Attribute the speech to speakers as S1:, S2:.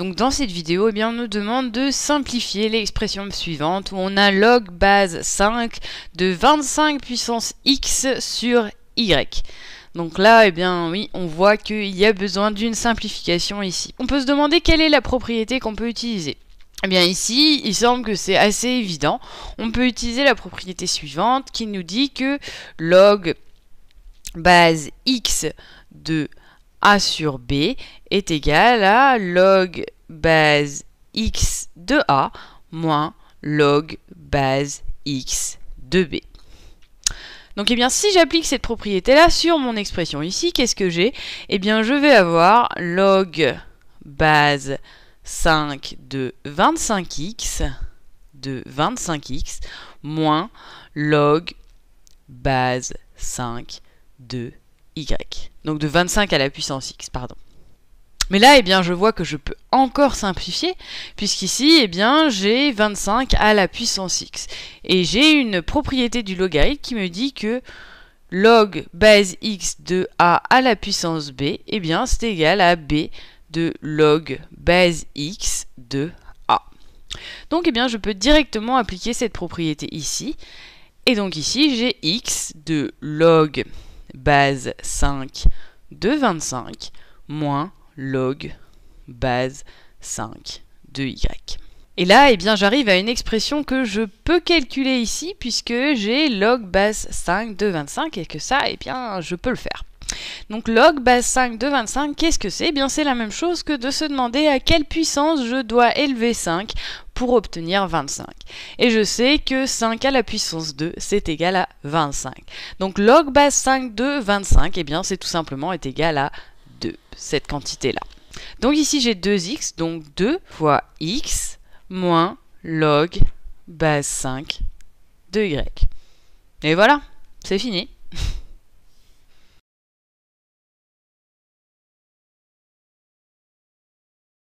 S1: Donc dans cette vidéo, eh bien, on nous demande de simplifier l'expression suivante où on a log base 5 de 25 puissance x sur y. Donc là, eh bien oui, on voit qu'il y a besoin d'une simplification ici. On peut se demander quelle est la propriété qu'on peut utiliser. Eh bien ici, il semble que c'est assez évident. On peut utiliser la propriété suivante qui nous dit que log base x de a sur B est égal à log base x de A moins log base x de B. Donc eh bien si j'applique cette propriété là sur mon expression ici, qu'est-ce que j'ai Eh bien je vais avoir log base 5 de 25x de 25x moins log base 5 de donc de 25 à la puissance x, pardon. Mais là, eh bien, je vois que je peux encore simplifier, puisqu'ici, eh bien, j'ai 25 à la puissance x. Et j'ai une propriété du logarithme qui me dit que log base x de a à la puissance b, eh bien, c'est égal à b de log base x de a. Donc, eh bien, je peux directement appliquer cette propriété ici. Et donc ici, j'ai x de log base 5 de 25 moins log base 5 de y. Et là, eh bien, j'arrive à une expression que je peux calculer ici puisque j'ai log base 5 de 25 et que ça, eh bien, je peux le faire. Donc log base 5 de 25, qu'est-ce que c'est eh bien, c'est la même chose que de se demander à quelle puissance je dois élever 5 pour obtenir 25. Et je sais que 5 à la puissance 2, c'est égal à 25. Donc log base 5 de 25, et bien c'est tout simplement égal à 2, cette quantité-là. Donc ici j'ai 2x, donc 2 fois x moins log base 5 de y. Et voilà, c'est fini.